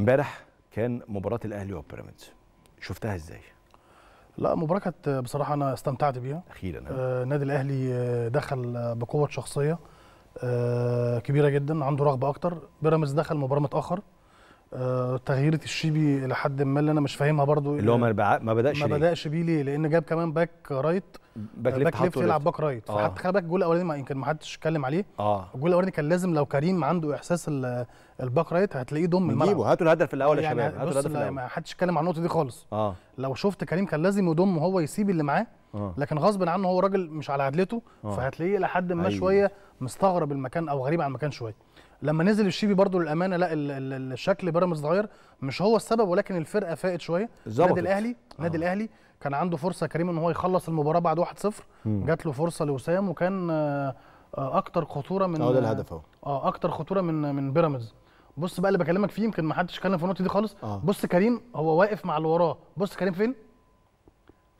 امبارح كان مباراه الاهلي وبيراميدز شفتها ازاي لا مباراه كانت بصراحه انا استمتعت بيها اخيرا النادي آه. آه، نادي الاهلي آه، دخل بقوه شخصيه آه كبيره جدا عنده رغبه اكتر بيراميدز دخل مباراه متاخر آه، تغييره الشيبي الى حد ما اللي انا مش فاهمها برضو اللي هو ما, بدأش ما بداش ما بداش بيه ليه لان جاب كمان باك رايت باك ليفت ليفت يلعب باك رايت آه. فحتى خلي بالك الجول الاولاني ما يمكن ما حدش اتكلم عليه آه. الجول الاولاني كان لازم لو كريم عنده احساس الباك رايت هتلاقيه ضم الملعب جيبه هاتوا الهدف الاول يا يعني شباب هاتوا الهدف الاول ما حدش اتكلم على النقطه دي خالص آه. لو شفت كريم كان لازم يضم هو يسيب اللي معاه آه. لكن غصب عنه هو راجل مش على عدلته آه. فهتلاقيه لحد ما أيوه. شويه مستغرب المكان او غريب عن المكان شويه لما نزل الشيبي برضو للامانه لا الـ الـ الشكل بيراميدز صغير مش هو السبب ولكن الفرقه فائت شويه النادي الاهلي النادي آه. الاهلي كان عنده فرصه كريم ان هو يخلص المباراه بعد 1-0 جات له فرصه لوسام وكان آه، اكتر خطوره من اه ده الهدف اهو اه اكتر خطوره من من بيراميدز بص بقى اللي بكلمك فيه يمكن ما حدش اتكلم في النقطه دي خالص آه. بص كريم هو واقف مع اللي وراه بص كريم فين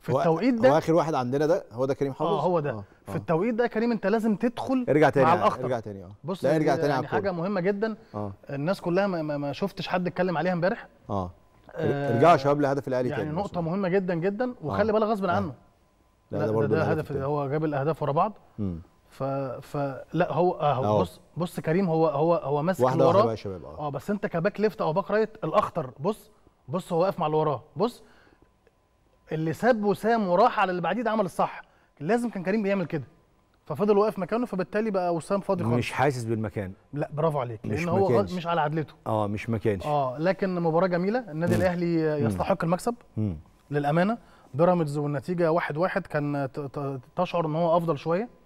في التوقيت ده هو اخر واحد عندنا ده هو ده كريم حافظ اه هو ده آه. في التوقيت ده كريم انت لازم تدخل ارجع تاني مع يعني، الاخطر ارجع تاني اه بص لا ارجع يعني تاني يعني على حاجه مهمه جدا آه. الناس كلها ما, ما شفتش حد اتكلم عليها امبارح اه, آه، ارجعوا يا شباب لهدف الاهلي يعني تاني يعني نقطه مهمه جدا جدا آه. وخلي آه. بالك غصب آه. عنه لا, لا ده برضه ده هدف هو جاب الاهداف ورا بعض ف فلا هو اهو بص بص كريم هو هو هو ماسك واحده واحده يا شباب اه بس انت كباك ليفت او باك رايت الاخطر بص بص هو واقف مع اللي وراه بص اللي ساب وسام وراح على اللي بعديه ده عمل الصح لازم كان كريم بيعمل كده ففضل واقف مكانه فبالتالي بقى وسام فاضي خالص مش حاسس بالمكان لا برافو عليك مش لان هو مكانش. مش على عدلته اه مش مكانش اه لكن مباراه جميله النادي مم. الاهلي يستحق المكسب مم. للامانه بيراميدز والنتيجه 1-1 كان تشعر ان هو افضل شويه